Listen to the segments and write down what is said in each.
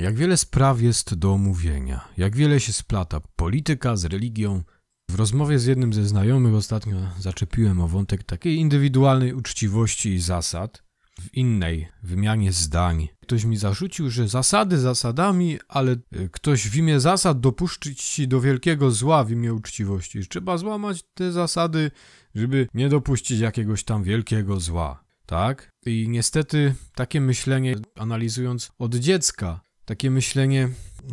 Jak wiele spraw jest do omówienia, jak wiele się splata polityka z religią. W rozmowie z jednym ze znajomych ostatnio zaczepiłem o wątek takiej indywidualnej uczciwości i zasad. W innej wymianie zdań ktoś mi zarzucił, że zasady zasadami, ale e, ktoś w imię zasad dopuszczyć ci do wielkiego zła w imię uczciwości. Trzeba złamać te zasady, żeby nie dopuścić jakiegoś tam wielkiego zła. Tak? I niestety takie myślenie, analizując od dziecka, takie myślenie,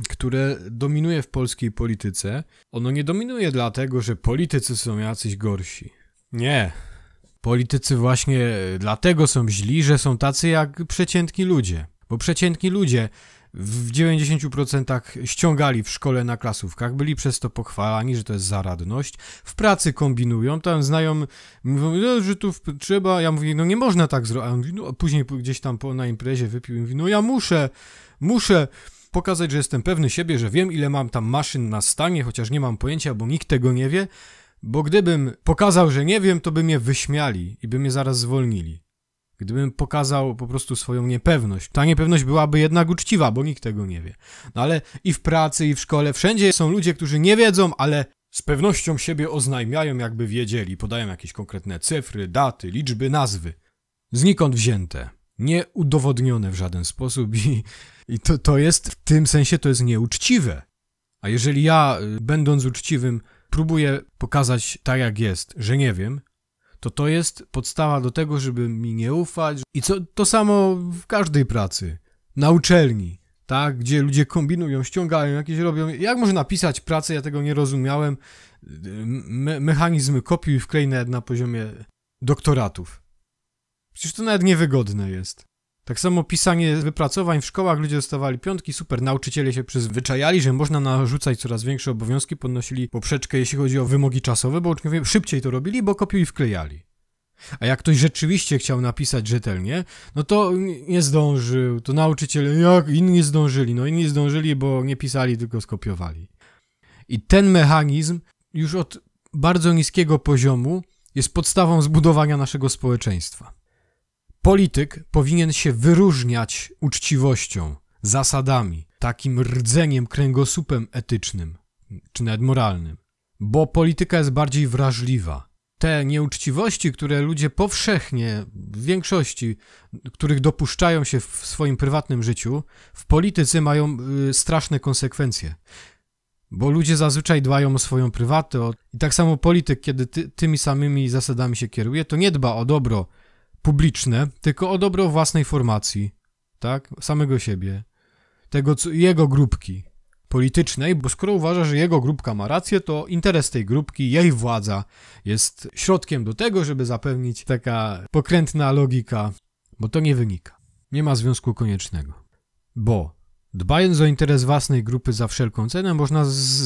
które dominuje w polskiej polityce. Ono nie dominuje dlatego, że politycy są jacyś gorsi. Nie. Politycy właśnie dlatego są źli, że są tacy jak przeciętni ludzie. Bo przeciętni ludzie w 90% ściągali w szkole na klasówkach, byli przez to pochwalani, że to jest zaradność. W pracy kombinują, tam znają, mówią, no, że tu trzeba, ja mówię, no nie można tak zrobić, a on mówi, no, później gdzieś tam po, na imprezie wypił i mówi, no ja muszę, muszę pokazać, że jestem pewny siebie, że wiem ile mam tam maszyn na stanie, chociaż nie mam pojęcia, bo nikt tego nie wie, bo gdybym pokazał, że nie wiem, to by mnie wyśmiali i by mnie zaraz zwolnili. Gdybym pokazał po prostu swoją niepewność. Ta niepewność byłaby jednak uczciwa, bo nikt tego nie wie. No ale i w pracy, i w szkole, wszędzie są ludzie, którzy nie wiedzą, ale z pewnością siebie oznajmiają, jakby wiedzieli, podają jakieś konkretne cyfry, daty, liczby, nazwy. Znikąd wzięte, nieudowodnione w żaden sposób i, i to, to jest, w tym sensie to jest nieuczciwe. A jeżeli ja, y, będąc uczciwym, próbuję pokazać tak jak jest, że nie wiem, to to jest podstawa do tego, żeby mi nie ufać. I co, to samo w każdej pracy, na uczelni, tak, gdzie ludzie kombinują, ściągają, jakieś robią. Jak można napisać pracę, ja tego nie rozumiałem. Me mechanizm kopiuj i wklej na poziomie doktoratów. Przecież to nawet niewygodne jest. Tak samo pisanie wypracowań w szkołach, ludzie dostawali piątki, super, nauczyciele się przyzwyczajali, że można narzucać coraz większe obowiązki, podnosili poprzeczkę, jeśli chodzi o wymogi czasowe, bo uczniowie szybciej to robili, bo kopiuj i wklejali. A jak ktoś rzeczywiście chciał napisać rzetelnie, no to nie zdążył, to nauczyciele, jak inni zdążyli, no inni zdążyli, bo nie pisali, tylko skopiowali. I ten mechanizm już od bardzo niskiego poziomu jest podstawą zbudowania naszego społeczeństwa. Polityk powinien się wyróżniać uczciwością, zasadami, takim rdzeniem, kręgosłupem etycznym, czy nawet moralnym, bo polityka jest bardziej wrażliwa. Te nieuczciwości, które ludzie powszechnie, w większości, których dopuszczają się w swoim prywatnym życiu, w polityce mają y, straszne konsekwencje bo ludzie zazwyczaj dbają o swoją prywatę. I tak samo polityk, kiedy ty, tymi samymi zasadami się kieruje, to nie dba o dobro publiczne, tylko o dobro własnej formacji, tak? Samego siebie, tego, co, jego grupki politycznej, bo skoro uważa, że jego grupka ma rację, to interes tej grupki, jej władza jest środkiem do tego, żeby zapewnić taka pokrętna logika, bo to nie wynika. Nie ma związku koniecznego. Bo dbając o interes własnej grupy za wszelką cenę, można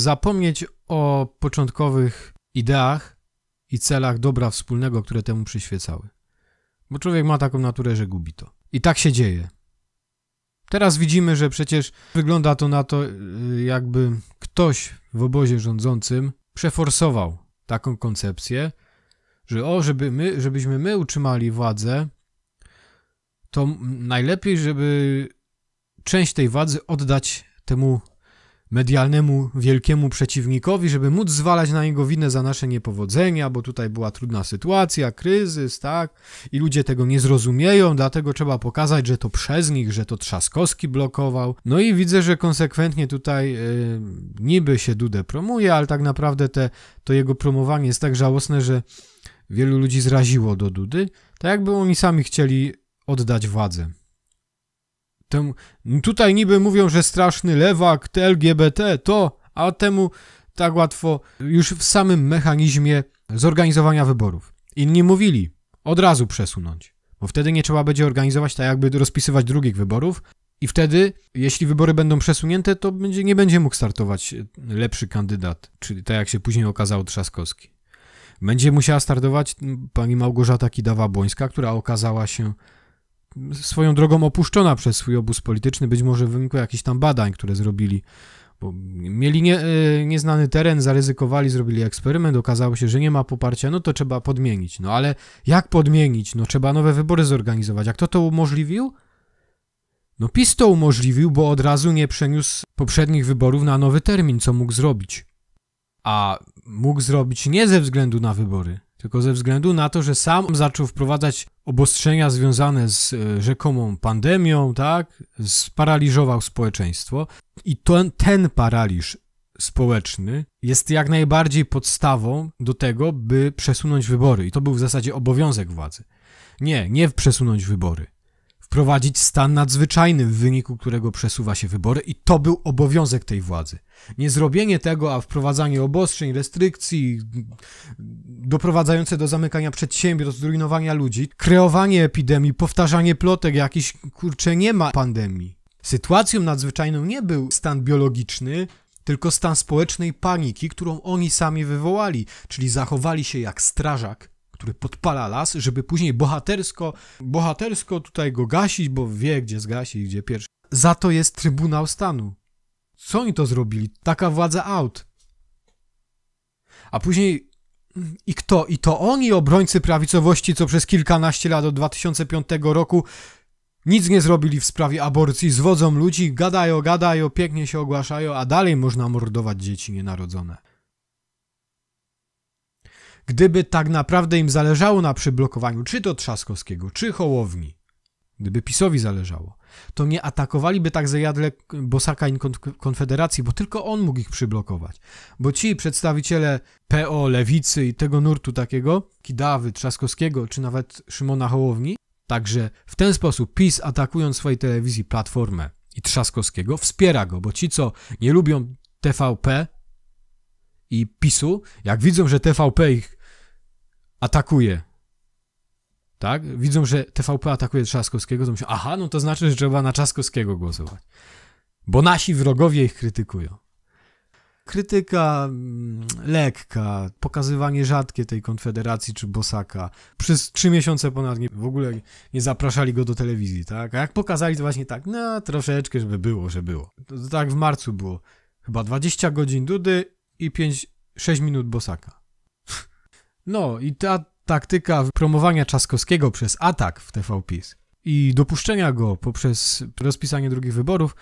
zapomnieć o początkowych ideach i celach dobra wspólnego, które temu przyświecały. Bo człowiek ma taką naturę, że gubi to. I tak się dzieje. Teraz widzimy, że przecież wygląda to na to, y, jakby ktoś w obozie rządzącym przeforsował taką koncepcję, że o, żeby my, żebyśmy my utrzymali władzę, to najlepiej, żeby część tej władzy oddać temu medialnemu wielkiemu przeciwnikowi, żeby móc zwalać na niego winę za nasze niepowodzenia, bo tutaj była trudna sytuacja, kryzys, tak? I ludzie tego nie zrozumieją, dlatego trzeba pokazać, że to przez nich, że to Trzaskowski blokował. No i widzę, że konsekwentnie tutaj yy, niby się Dudę promuje, ale tak naprawdę te, to jego promowanie jest tak żałosne, że wielu ludzi zraziło do Dudy, tak jakby oni sami chcieli oddać władzę tutaj niby mówią, że straszny lewak, te LGBT, to, a temu tak łatwo już w samym mechanizmie zorganizowania wyborów. Inni mówili, od razu przesunąć, bo wtedy nie trzeba będzie organizować tak jakby rozpisywać drugich wyborów i wtedy, jeśli wybory będą przesunięte, to będzie, nie będzie mógł startować lepszy kandydat, czyli tak jak się później okazał Trzaskowski. Będzie musiała startować pani Małgorzata Kidawa-Błońska, która okazała się swoją drogą opuszczona przez swój obóz polityczny, być może w wyniku jakichś tam badań, które zrobili. Bo mieli nie, e, nieznany teren, zaryzykowali, zrobili eksperyment, okazało się, że nie ma poparcia, no to trzeba podmienić. No ale jak podmienić? No trzeba nowe wybory zorganizować. A kto to umożliwił? No PiS to umożliwił, bo od razu nie przeniósł poprzednich wyborów na nowy termin, co mógł zrobić. A mógł zrobić nie ze względu na wybory, tylko ze względu na to, że sam zaczął wprowadzać obostrzenia związane z e, rzekomą pandemią, tak, sparaliżował społeczeństwo i ten, ten paraliż społeczny jest jak najbardziej podstawą do tego, by przesunąć wybory. I to był w zasadzie obowiązek władzy. Nie, nie przesunąć wybory wprowadzić stan nadzwyczajny, w wyniku którego przesuwa się wybory, i to był obowiązek tej władzy. Nie zrobienie tego, a wprowadzanie obostrzeń, restrykcji, doprowadzające do zamykania przedsiębiorstw, zrujnowania ludzi, kreowanie epidemii, powtarzanie plotek jakiś kurcze, nie ma pandemii. Sytuacją nadzwyczajną nie był stan biologiczny, tylko stan społecznej paniki, którą oni sami wywołali, czyli zachowali się jak strażak który podpala las, żeby później bohatersko, bohatersko tutaj go gasić, bo wie, gdzie zgasić, gdzie pierwszy. Za to jest Trybunał Stanu. Co oni to zrobili? Taka władza aut. A później i kto? I to oni, obrońcy prawicowości, co przez kilkanaście lat od 2005 roku nic nie zrobili w sprawie aborcji, zwodzą ludzi, gadają, gadają, pięknie się ogłaszają, a dalej można mordować dzieci nienarodzone gdyby tak naprawdę im zależało na przyblokowaniu czy to Trzaskowskiego, czy Hołowni, gdyby PiSowi zależało, to nie atakowaliby tak zajadle Bosaka i Konfederacji, bo tylko on mógł ich przyblokować. Bo ci przedstawiciele PO, Lewicy i tego nurtu takiego, Kidawy, Trzaskowskiego, czy nawet Szymona Hołowni, także w ten sposób PiS atakując swojej telewizji Platformę i Trzaskowskiego, wspiera go, bo ci, co nie lubią TVP, i PiSu, jak widzą, że TVP ich atakuje. Tak? Widzą, że TVP atakuje Trzaskowskiego, to myślą, aha, no to znaczy, że trzeba na Trzaskowskiego głosować. Bo nasi wrogowie ich krytykują. Krytyka mm, lekka, pokazywanie rzadkie tej Konfederacji czy Bosaka. Przez trzy miesiące ponad nie, w ogóle nie zapraszali go do telewizji, tak? A jak pokazali, to właśnie tak, no troszeczkę, żeby było, że było. To, to tak w marcu było. Chyba 20 godzin Dudy i 5, 6 minut Bosaka. No i ta taktyka promowania Czaskowskiego przez atak w TVP i dopuszczenia go poprzez rozpisanie drugich wyborów,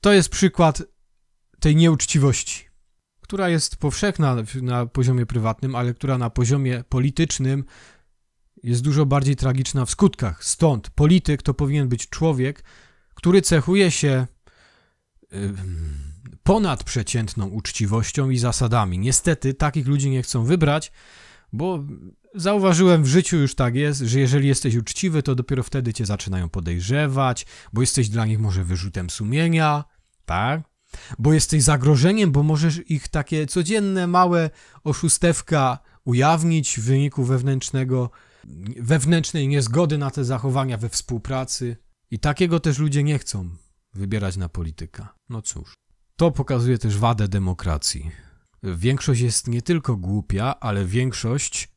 to jest przykład tej nieuczciwości, która jest powszechna na poziomie prywatnym, ale która na poziomie politycznym jest dużo bardziej tragiczna w skutkach. Stąd polityk to powinien być człowiek, który cechuje się ponadprzeciętną uczciwością i zasadami. Niestety takich ludzi nie chcą wybrać, bo zauważyłem w życiu już tak jest, że jeżeli jesteś uczciwy, to dopiero wtedy cię zaczynają podejrzewać, bo jesteś dla nich może wyrzutem sumienia, tak? Bo jesteś zagrożeniem, bo możesz ich takie codzienne małe oszustewka ujawnić w wyniku wewnętrznego, wewnętrznej niezgody na te zachowania we współpracy. I takiego też ludzie nie chcą wybierać na polityka. No cóż. To pokazuje też wadę demokracji. Większość jest nie tylko głupia, ale większość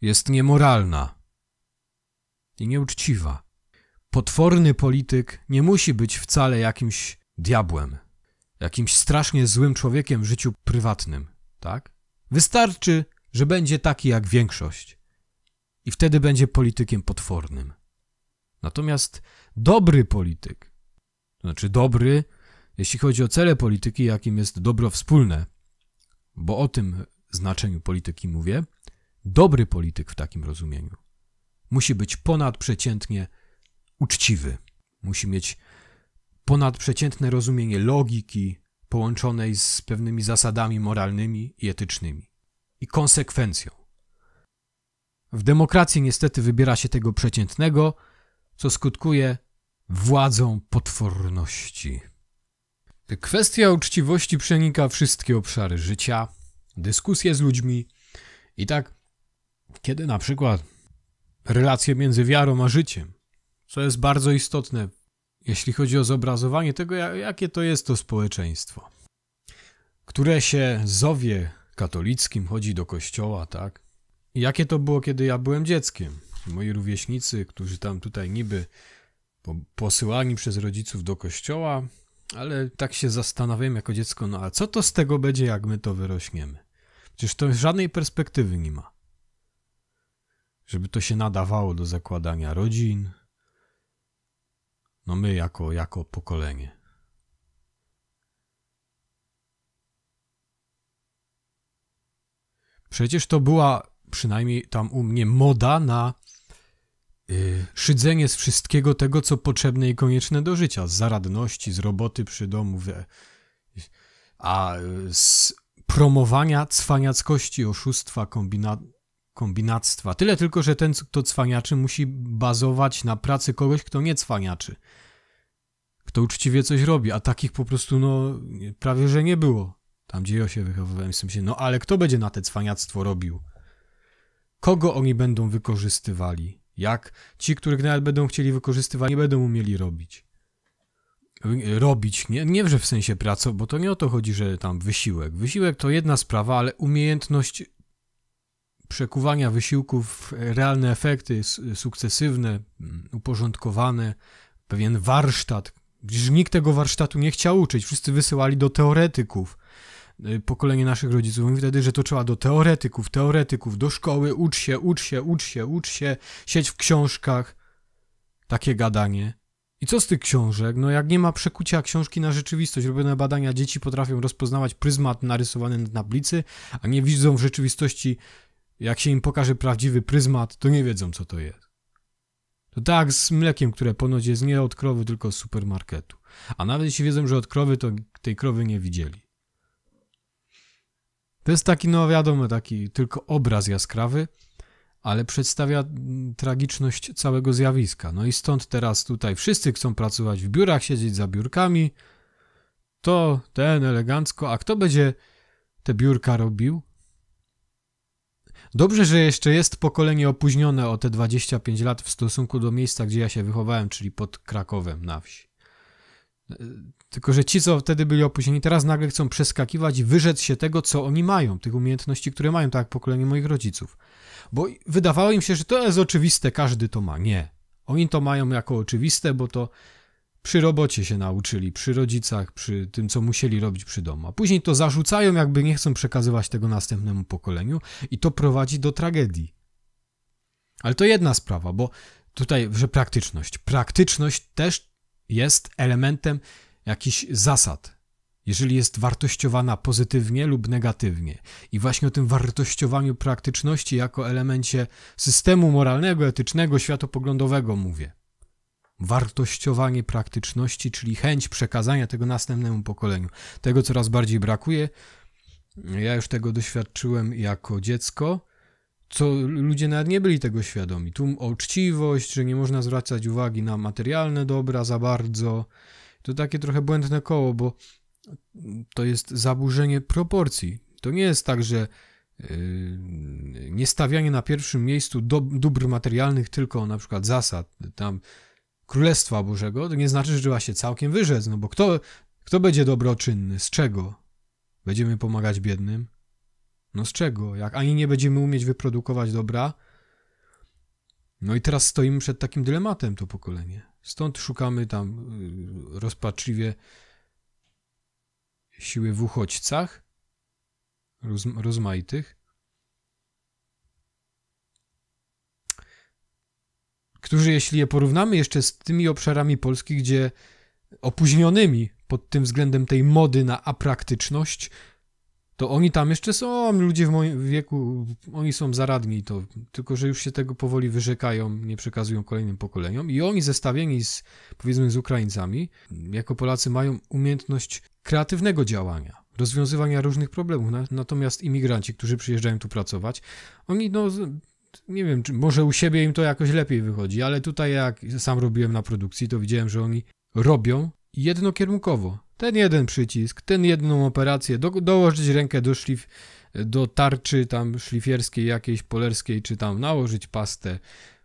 jest niemoralna i nieuczciwa. Potworny polityk nie musi być wcale jakimś diabłem, jakimś strasznie złym człowiekiem w życiu prywatnym, tak? Wystarczy, że będzie taki jak większość i wtedy będzie politykiem potwornym. Natomiast dobry polityk, to znaczy dobry, jeśli chodzi o cele polityki, jakim jest dobro wspólne, bo o tym znaczeniu polityki mówię, dobry polityk w takim rozumieniu musi być ponadprzeciętnie uczciwy. Musi mieć ponadprzeciętne rozumienie logiki połączonej z pewnymi zasadami moralnymi i etycznymi i konsekwencją. W demokracji niestety wybiera się tego przeciętnego, co skutkuje władzą potworności. Kwestia uczciwości przenika wszystkie obszary życia, dyskusje z ludźmi. I tak, kiedy na przykład relacje między wiarą a życiem, co jest bardzo istotne, jeśli chodzi o zobrazowanie tego, jakie to jest to społeczeństwo, które się zowie katolickim, chodzi do kościoła, tak? I jakie to było, kiedy ja byłem dzieckiem? Moi rówieśnicy, którzy tam tutaj niby posyłani przez rodziców do kościoła, ale tak się zastanawiam jako dziecko, no a co to z tego będzie, jak my to wyrośniemy? Przecież to żadnej perspektywy nie ma. Żeby to się nadawało do zakładania rodzin. No my jako, jako pokolenie. Przecież to była przynajmniej tam u mnie moda na Y, szydzenie z wszystkiego tego, co potrzebne i konieczne do życia, z zaradności, z roboty przy domu, a y, z promowania cwaniackości, oszustwa, kombina kombinactwa. Tyle tylko, że ten, kto cwaniaczy, musi bazować na pracy kogoś, kto nie cwaniaczy. Kto uczciwie coś robi, a takich po prostu, no, prawie że nie było. Tam, gdzie ja się wychowywałem, jestem się, no ale kto będzie na te cwaniactwo robił? Kogo oni będą wykorzystywali? Jak ci, których nawet będą chcieli wykorzystywać, nie będą umieli robić. Robić, nie, nie że w sensie pracy, bo to nie o to chodzi, że tam wysiłek. Wysiłek to jedna sprawa, ale umiejętność przekuwania wysiłków w realne efekty, sukcesywne, mm, uporządkowane, pewien warsztat. Przecież nikt tego warsztatu nie chciał uczyć, wszyscy wysyłali do teoretyków. Y, pokolenie naszych rodziców mówi wtedy, że to trzeba do teoretyków, teoretyków, do szkoły, ucz się, ucz się, ucz się, ucz się, siedź w książkach. Takie gadanie. I co z tych książek? No jak nie ma przekucia książki na rzeczywistość, robione badania dzieci potrafią rozpoznawać pryzmat narysowany na tablicy, a nie widzą w rzeczywistości, jak się im pokaże prawdziwy pryzmat, to nie wiedzą co to jest. To tak z mlekiem, które ponoć jest nie od krowy, tylko z supermarketu. A nawet jeśli wiedzą, że od krowy, to tej krowy nie widzieli. To jest taki, no wiadomo, taki tylko obraz jaskrawy, ale przedstawia tragiczność całego zjawiska. No i stąd teraz tutaj wszyscy chcą pracować w biurach, siedzieć za biurkami. To, ten elegancko, a kto będzie te biurka robił? Dobrze, że jeszcze jest pokolenie opóźnione o te 25 lat w stosunku do miejsca, gdzie ja się wychowałem, czyli pod Krakowem na wsi. Tylko, że ci, co wtedy byli opóźnieni, teraz nagle chcą przeskakiwać, wyrzec się tego, co oni mają, tych umiejętności, które mają, tak jak pokolenie moich rodziców. Bo wydawało im się, że to jest oczywiste, każdy to ma. Nie. Oni to mają jako oczywiste, bo to przy robocie się nauczyli, przy rodzicach, przy tym, co musieli robić przy domu. A później to zarzucają, jakby nie chcą przekazywać tego następnemu pokoleniu, i to prowadzi do tragedii. Ale to jedna sprawa, bo tutaj, że praktyczność. Praktyczność też jest elementem jakichś zasad, jeżeli jest wartościowana pozytywnie lub negatywnie. I właśnie o tym wartościowaniu praktyczności jako elemencie systemu moralnego, etycznego, światopoglądowego mówię. Wartościowanie praktyczności, czyli chęć przekazania tego następnemu pokoleniu. Tego coraz bardziej brakuje. Ja już tego doświadczyłem jako dziecko co ludzie nawet nie byli tego świadomi. Tu uczciwość, że nie można zwracać uwagi na materialne dobra za bardzo. To takie trochę błędne koło, bo to jest zaburzenie proporcji. To nie jest tak, że yy, nie stawianie na pierwszym miejscu do, dóbr materialnych, tylko na przykład zasad, tam Królestwa Bożego, to nie znaczy, że trzeba się całkiem wyrzec, no bo kto, kto będzie dobroczynny, z czego? Będziemy pomagać biednym? No z czego? Jak ani nie będziemy umieć wyprodukować dobra. No i teraz stoimy przed takim dylematem to pokolenie. Stąd szukamy tam y, rozpaczliwie siły w uchodźcach roz, rozmaitych, którzy, jeśli je porównamy jeszcze z tymi obszarami Polski, gdzie opóźnionymi pod tym względem tej mody na apraktyczność, to oni tam jeszcze są, ludzie w moim wieku, oni są zaradni to, tylko że już się tego powoli wyrzekają, nie przekazują kolejnym pokoleniom i oni zestawieni z, powiedzmy, z Ukraińcami, jako Polacy mają umiejętność kreatywnego działania, rozwiązywania różnych problemów, natomiast imigranci, którzy przyjeżdżają tu pracować, oni no... Nie wiem, czy może u siebie im to jakoś lepiej wychodzi, ale tutaj jak sam robiłem na produkcji, to widziałem, że oni robią jednokierunkowo ten jeden przycisk, ten jedną operację, do, dołożyć rękę do szlif, do tarczy tam szlifierskiej, jakiejś polerskiej, czy tam nałożyć pastę,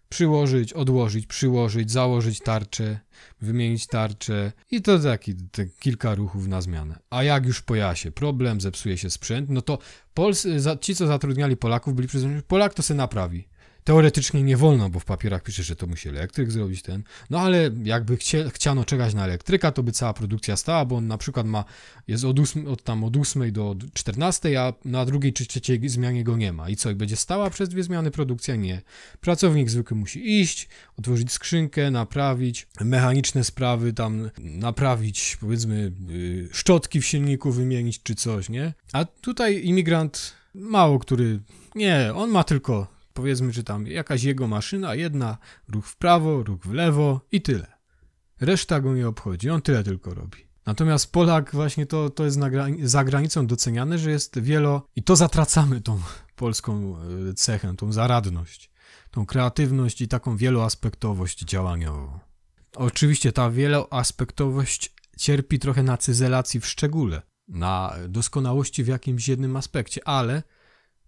przyłożyć, odłożyć, przyłożyć, założyć tarczę, wymienić tarczę i to taki te kilka ruchów na zmianę. A jak już pojawia się problem, zepsuje się sprzęt, no to Pols, ci, co zatrudniali Polaków, byli przyzwyczajeni, Polak to se naprawi. Teoretycznie nie wolno, bo w papierach pisze, że to musi elektryk zrobić ten. No ale jakby chcie, chciano czekać na elektryka, to by cała produkcja stała, bo on na przykład ma, jest od, 8, od tam od 8 do 14, a na drugiej czy trzeciej zmianie go nie ma. I co, i będzie stała przez dwie zmiany produkcja? Nie. Pracownik zwykły musi iść, otworzyć skrzynkę, naprawić, mechaniczne sprawy tam naprawić, powiedzmy yy, szczotki w silniku wymienić czy coś, nie? A tutaj imigrant mało który, nie, on ma tylko powiedzmy, że tam jakaś jego maszyna, jedna, ruch w prawo, ruch w lewo i tyle. Reszta go nie obchodzi, on tyle tylko robi. Natomiast Polak właśnie to, to jest za granicą doceniane, że jest wielo i to zatracamy tą polską e, cechę, tą zaradność, tą kreatywność i taką wieloaspektowość działaniową. Oczywiście ta wieloaspektowość cierpi trochę na cyzelacji w szczególe, na doskonałości w jakimś jednym aspekcie, ale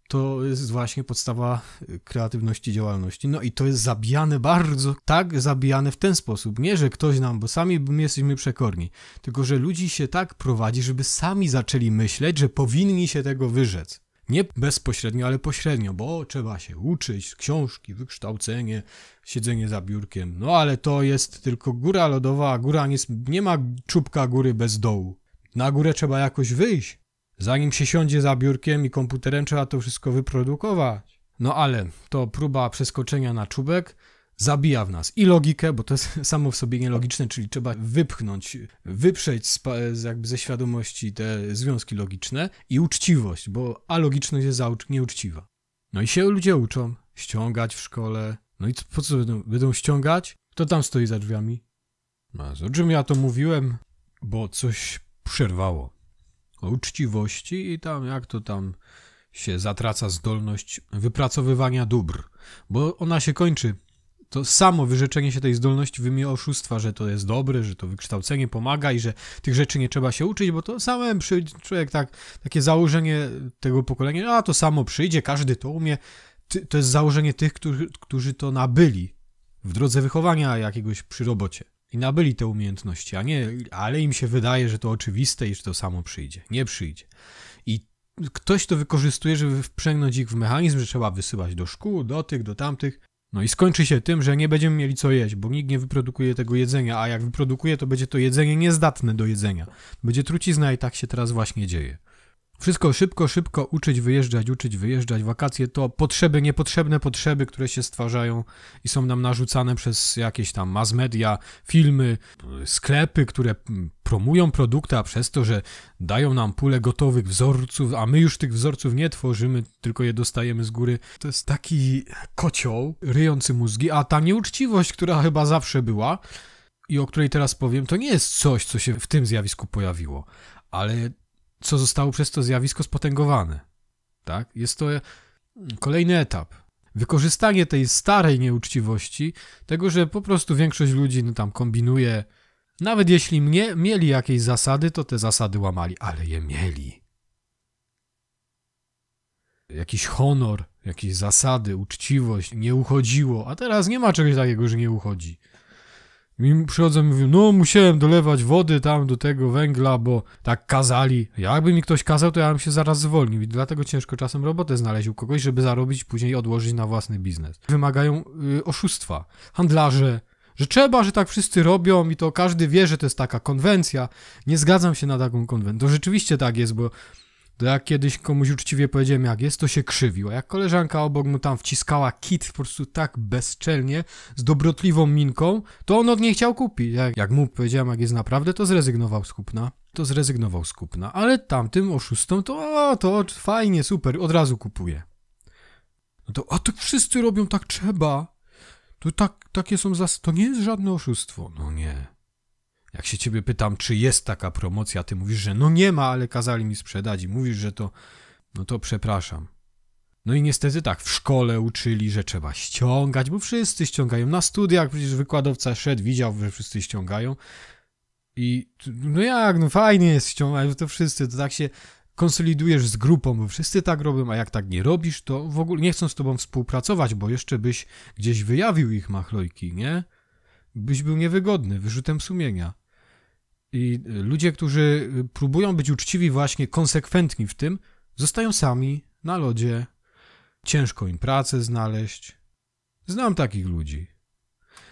to jest właśnie podstawa y, kreatywności działalności. No i to jest zabijane bardzo, tak zabijane w ten sposób. Nie, że ktoś nam, bo sami my jesteśmy przekorni, tylko że ludzi się tak prowadzi, żeby sami zaczęli myśleć, że powinni się tego wyrzec. Nie bezpośrednio, ale pośrednio, bo trzeba się uczyć, książki, wykształcenie, siedzenie za biurkiem. No ale to jest tylko góra lodowa, a góra nie, nie ma czubka góry bez dołu. Na górę trzeba jakoś wyjść. Zanim się siądzie za biurkiem i komputerem, trzeba to wszystko wyprodukować. No ale to próba przeskoczenia na czubek zabija w nas i logikę, bo to jest samo w sobie nielogiczne, czyli trzeba wypchnąć, wyprzeć z, jakby ze świadomości te związki logiczne i uczciwość, bo alogiczność jest nieuczciwa. No i się ludzie uczą ściągać w szkole. No i po co będą, będą ściągać? Kto tam stoi za drzwiami? A no, o czym ja to mówiłem? Bo coś przerwało o uczciwości i tam jak to tam się zatraca zdolność wypracowywania dóbr, bo ona się kończy. To samo wyrzeczenie się tej zdolności w oszustwa, że to jest dobre, że to wykształcenie pomaga i że tych rzeczy nie trzeba się uczyć, bo to samem przyjdzie, człowiek tak, takie założenie tego pokolenia, a to samo przyjdzie, każdy to umie. To jest założenie tych, którzy, którzy to nabyli w drodze wychowania jakiegoś przy robocie i nabyli te umiejętności, a nie, ale im się wydaje, że to oczywiste i że to samo przyjdzie. Nie przyjdzie. I ktoś to wykorzystuje, żeby wprzęgnąć ich w mechanizm, że trzeba wysyłać do szkół, do tych, do tamtych. No i skończy się tym, że nie będziemy mieli co jeść, bo nikt nie wyprodukuje tego jedzenia, a jak wyprodukuje, to będzie to jedzenie niezdatne do jedzenia. Będzie trucizna i tak się teraz właśnie dzieje. Wszystko szybko, szybko uczyć, wyjeżdżać, uczyć, wyjeżdżać. Wakacje to potrzeby, niepotrzebne potrzeby, które się stwarzają i są nam narzucane przez jakieś tam mass media, filmy, sklepy, które promują produkty, a przez to, że dają nam pulę gotowych wzorców, a my już tych wzorców nie tworzymy, tylko je dostajemy z góry. To jest taki kocioł ryjący mózgi, a ta nieuczciwość, która chyba zawsze była i o której teraz powiem, to nie jest coś, co się w tym zjawisku pojawiło, ale co zostało przez to zjawisko spotęgowane. Tak? Jest to e, kolejny etap. Wykorzystanie tej starej nieuczciwości, tego, że po prostu większość ludzi no, tam kombinuje, nawet jeśli mnie, mieli jakieś zasady, to te zasady łamali, ale je mieli. Jakiś honor, jakieś zasady, uczciwość nie uchodziło, a teraz nie ma czegoś takiego, że nie uchodzi mi przychodzą i mówią, no musiałem dolewać wody tam do tego węgla, bo tak kazali. Jakby mi ktoś kazał, to ja bym się zaraz zwolnił i dlatego ciężko czasem robotę znaleźć u kogoś, żeby zarobić, później odłożyć na własny biznes. Wymagają y, oszustwa. Handlarze, że trzeba, że tak wszyscy robią i to każdy wie, że to jest taka konwencja. Nie zgadzam się na taką konwencję. To rzeczywiście tak jest, bo to ja kiedyś komuś uczciwie powiedziałem jak jest, to się krzywił. A jak koleżanka obok mu tam wciskała kit po prostu tak bezczelnie, z dobrotliwą minką, to on od niej chciał kupić. Jak, jak mu powiedziałem jak jest naprawdę, to zrezygnował z kupna. To zrezygnował z kupna. Ale tamtym oszustom to, o, to fajnie, super, od razu kupuje. No to, a to wszyscy robią tak trzeba. To tak, takie są zas... To nie jest żadne oszustwo. No nie. Jak się ciebie pytam, czy jest taka promocja, ty mówisz, że no nie ma, ale kazali mi sprzedać i mówisz, że to, no to przepraszam. No i niestety tak, w szkole uczyli, że trzeba ściągać, bo wszyscy ściągają. Na studiach przecież wykładowca szedł, widział, że wszyscy ściągają. I no jak, no fajnie jest ściągać, to wszyscy, to tak się konsolidujesz z grupą, bo wszyscy tak robią, a jak tak nie robisz, to w ogóle nie chcą z tobą współpracować, bo jeszcze byś gdzieś wyjawił ich machlojki, nie? Byś był niewygodny, wyrzutem sumienia. I ludzie, którzy y, próbują być uczciwi, właśnie konsekwentni w tym, zostają sami na lodzie. Ciężko im pracę znaleźć. Znam takich ludzi.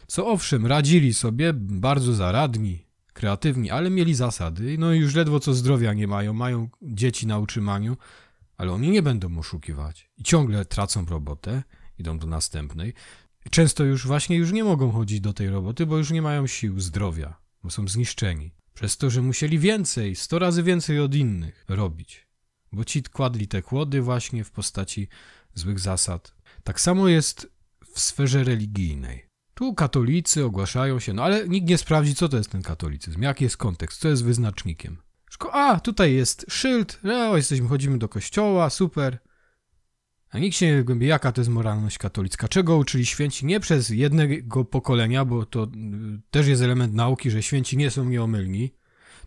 Co owszem, radzili sobie, bardzo zaradni, kreatywni, ale mieli zasady, no i już ledwo co zdrowia nie mają, mają dzieci na utrzymaniu, ale oni nie będą oszukiwać i ciągle tracą robotę, idą do następnej. Często już właśnie już nie mogą chodzić do tej roboty, bo już nie mają sił, zdrowia, bo są zniszczeni. Przez to, że musieli więcej, sto razy więcej od innych robić. Bo ci kładli te kłody właśnie w postaci złych zasad. Tak samo jest w sferze religijnej. Tu katolicy ogłaszają się, no ale nikt nie sprawdzi, co to jest ten katolicyzm, jaki jest kontekst, co jest wyznacznikiem. a, tutaj jest szyld, no jesteśmy, chodzimy do kościoła, super. A nikt się nie głębi, jaka to jest moralność katolicka, czego uczyli święci nie przez jednego pokolenia, bo to y, też jest element nauki, że święci nie są nieomylni,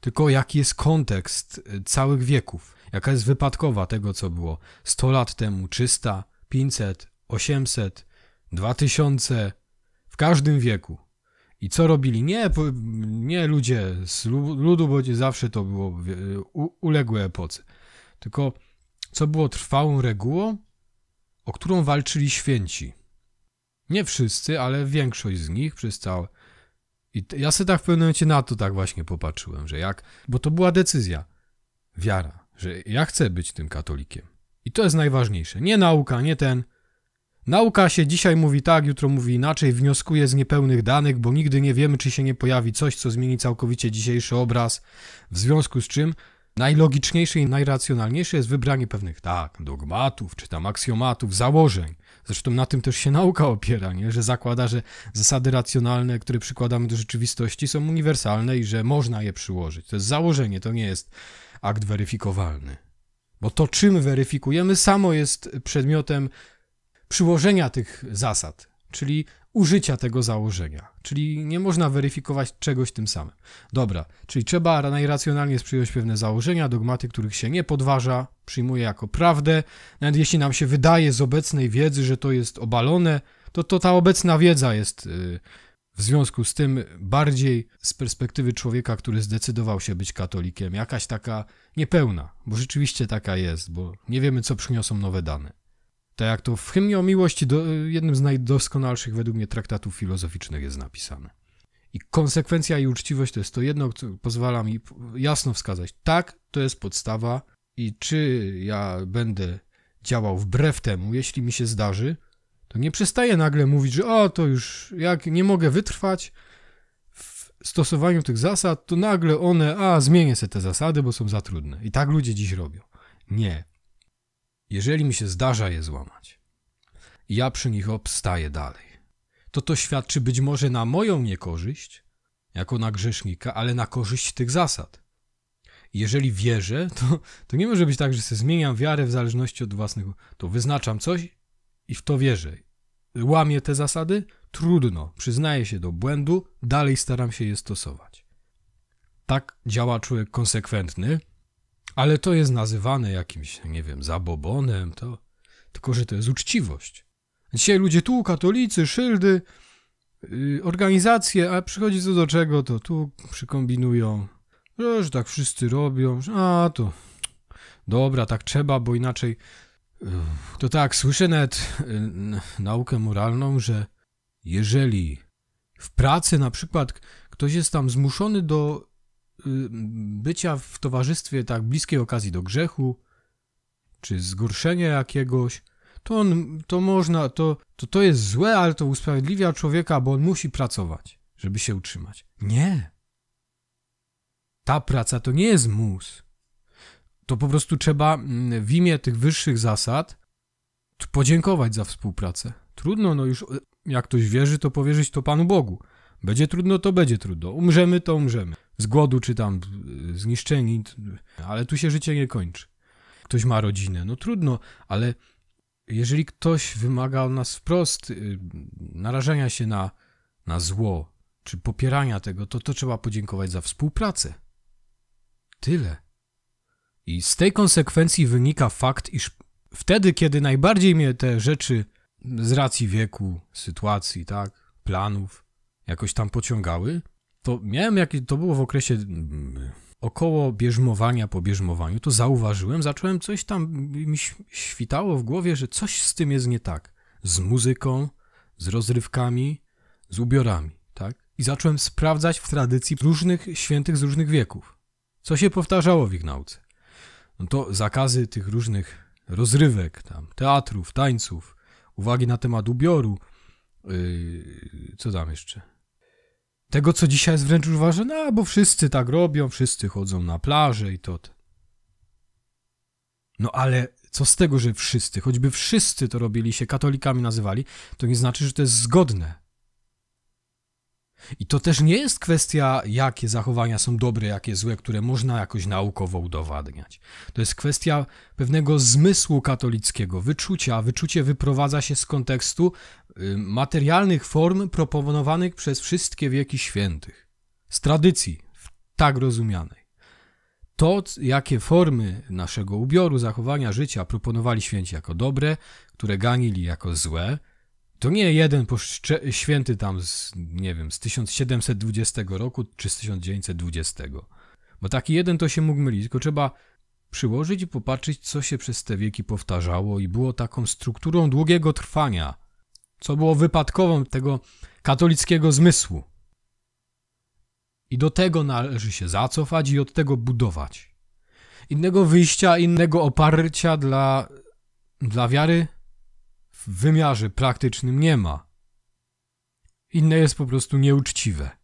tylko jaki jest kontekst y, całych wieków, jaka jest wypadkowa tego, co było 100 lat temu, 300, 500, 800, 2000, w każdym wieku. I co robili? Nie, nie ludzie z ludu, bo zawsze to było y, uległe epoce, tylko co było trwałą regułą, o którą walczyli święci. Nie wszyscy, ale większość z nich przystał. I ja sobie tak w pewnym momencie na to tak właśnie popatrzyłem, że jak. Bo to była decyzja, wiara, że ja chcę być tym katolikiem. I to jest najważniejsze. Nie nauka, nie ten. Nauka się dzisiaj mówi tak, jutro mówi inaczej, wnioskuje z niepełnych danych, bo nigdy nie wiemy, czy się nie pojawi coś, co zmieni całkowicie dzisiejszy obraz, w związku z czym Najlogiczniejsze i najracjonalniejsze jest wybranie pewnych, tak, dogmatów, czy tam aksjomatów, założeń. Zresztą na tym też się nauka opiera, nie? że zakłada, że zasady racjonalne, które przykładamy do rzeczywistości, są uniwersalne i że można je przyłożyć. To jest założenie, to nie jest akt weryfikowalny. Bo to, czym weryfikujemy, samo jest przedmiotem przyłożenia tych zasad. Czyli użycia tego założenia. Czyli nie można weryfikować czegoś tym samym. Dobra, czyli trzeba najracjonalnie sprzyjąć pewne założenia, dogmaty, których się nie podważa, przyjmuje jako prawdę. Nawet jeśli nam się wydaje z obecnej wiedzy, że to jest obalone, to, to ta obecna wiedza jest y, w związku z tym bardziej z perspektywy człowieka, który zdecydował się być katolikiem, jakaś taka niepełna, bo rzeczywiście taka jest, bo nie wiemy, co przyniosą nowe dane. Tak jak to w hymnie o miłości, do, jednym z najdoskonalszych według mnie traktatów filozoficznych jest napisane. I konsekwencja i uczciwość to jest to jedno, co pozwala mi jasno wskazać, tak, to jest podstawa i czy ja będę działał wbrew temu, jeśli mi się zdarzy, to nie przestaję nagle mówić, że o, to już jak nie mogę wytrwać w stosowaniu tych zasad, to nagle one, a, zmienię sobie te zasady, bo są za trudne. I tak ludzie dziś robią. Nie, jeżeli mi się zdarza je złamać, ja przy nich obstaję dalej. To to świadczy być może na moją niekorzyść, jako na grzesznika, ale na korzyść tych zasad. Jeżeli wierzę, to, to nie może być tak, że sobie zmieniam wiarę w zależności od własnych. To wyznaczam coś i w to wierzę. Łamię te zasady? Trudno, przyznaję się do błędu, dalej staram się je stosować. Tak działa człowiek konsekwentny, ale to jest nazywane jakimś, nie wiem, zabobonem, to tylko, że to jest uczciwość. Dzisiaj ludzie tu, katolicy, szyldy, yy, organizacje, a przychodzi co do czego, to tu przykombinują, no, że tak wszyscy robią, że a to dobra, tak trzeba, bo inaczej yy, to tak, słyszę nawet yy, naukę moralną, że jeżeli w pracy na przykład ktoś jest tam zmuszony do Y, bycia w towarzystwie tak bliskiej okazji do grzechu, czy zgorszenia jakiegoś, to on, to można, to, to, to jest złe, ale to usprawiedliwia człowieka, bo on musi pracować, żeby się utrzymać. Nie. Ta praca to nie jest mus. To po prostu trzeba mm, w imię tych wyższych zasad podziękować za współpracę. Trudno, no już jak ktoś wierzy, to powierzyć to Panu Bogu. Będzie trudno, to będzie trudno. Umrzemy, to umrzemy z głodu czy tam e, zniszczeni, ale tu się życie nie kończy. Ktoś ma rodzinę, no trudno, ale jeżeli ktoś wymaga od nas wprost e, narażenia się na, na zło, czy popierania tego, to to trzeba podziękować za współpracę. Tyle. I z tej konsekwencji wynika fakt, iż wtedy, kiedy najbardziej mnie te rzeczy z racji wieku, sytuacji, tak, planów jakoś tam pociągały, to miałem jakieś, to było w okresie mm, około bierzmowania po bierzmowaniu, to zauważyłem, zacząłem coś tam, mi świtało w głowie, że coś z tym jest nie tak. Z muzyką, z rozrywkami, z ubiorami, tak? I zacząłem sprawdzać w tradycji różnych świętych z różnych wieków, co się powtarzało w ich nauce. No to zakazy tych różnych rozrywek, tam, teatrów, tańców, uwagi na temat ubioru, yy, co tam jeszcze? Tego, co dzisiaj jest wręcz uważane, no, bo wszyscy tak robią, wszyscy chodzą na plażę i to. No ale co z tego, że wszyscy, choćby wszyscy to robili, się katolikami nazywali, to nie znaczy, że to jest zgodne. I to też nie jest kwestia, jakie zachowania są dobre, jakie złe, które można jakoś naukowo udowadniać. To jest kwestia pewnego zmysłu katolickiego, wyczucia. Wyczucie wyprowadza się z kontekstu Y, materialnych form proponowanych przez wszystkie wieki świętych, z tradycji tak rozumianej. To, jakie formy naszego ubioru, zachowania życia proponowali święci jako dobre, które ganili jako złe, to nie jeden święty tam z, nie wiem, z 1720 roku czy z 1920. Bo taki jeden to się mógł mylić, tylko trzeba przyłożyć i popatrzeć, co się przez te wieki powtarzało i było taką strukturą długiego trwania co było wypadkową tego katolickiego zmysłu. I do tego należy się zacofać i od tego budować. Innego wyjścia, innego oparcia dla, dla wiary w wymiarze praktycznym nie ma. Inne jest po prostu nieuczciwe.